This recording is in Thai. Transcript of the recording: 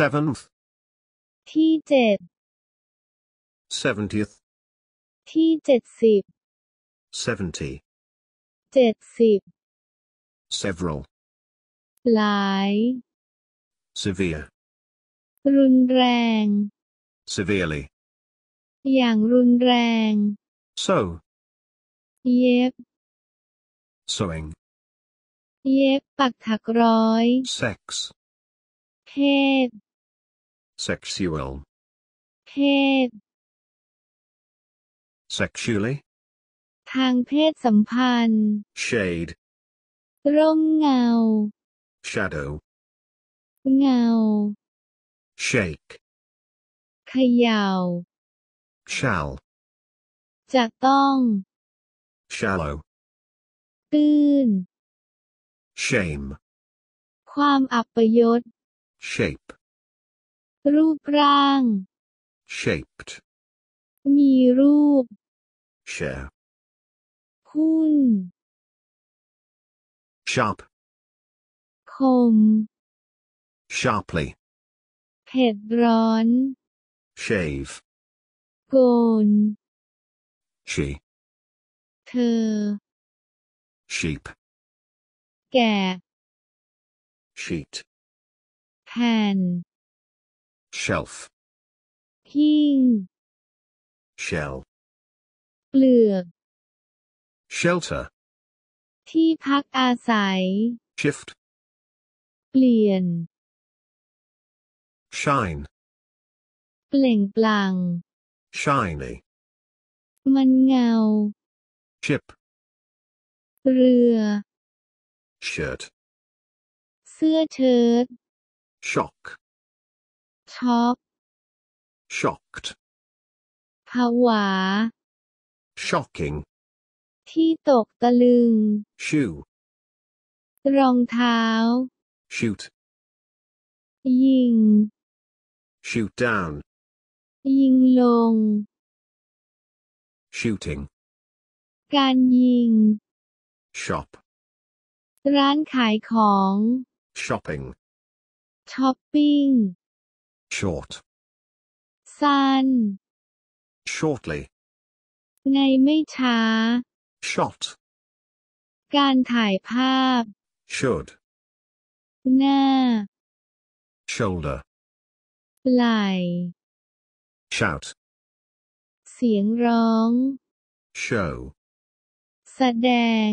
seventh ที่เจ็ด seventieth ที่เจ็ดสิบ seventy เจ็ดสิบ several หลาย severe รุนแรง severely อย่างรุนแรง sew เย็บ sewing เย็บปักถักร้อย sex เพศ sexual เพศ sexually ทางเพศสัมพันธ์ shade ร่มเงา shadow เงา shake ขย่า shall จะต้อง shallow ตื้น shame ความอับปยศ shape รูปร่าง shaped มีรูป share หุ้น sharp คม sharply เผ็ดร้อน shave โกน she เธอ sheep แก่ sheet แผ่น shelf หิ้ง shell เปลือก shelter ที่พักอาศัย shift เปลี่ยน shine เปล่งปลั่ง shiny มันเงา ship เรือ shirt เสื้อเชิ้ต shock ช็อก shocked ผวา shocking ที่ตกตะลึง shoe รองเท้า shoot ยิง shoot down ยิงลง shooting การยิง shop ร้านขายของ shopping ช้อปปิ้ง short สั้น shortly ในไม่ช้า shot การถ่ายภาพ should หน้า shoulder ไหล shout เสียงร้อง show แสดง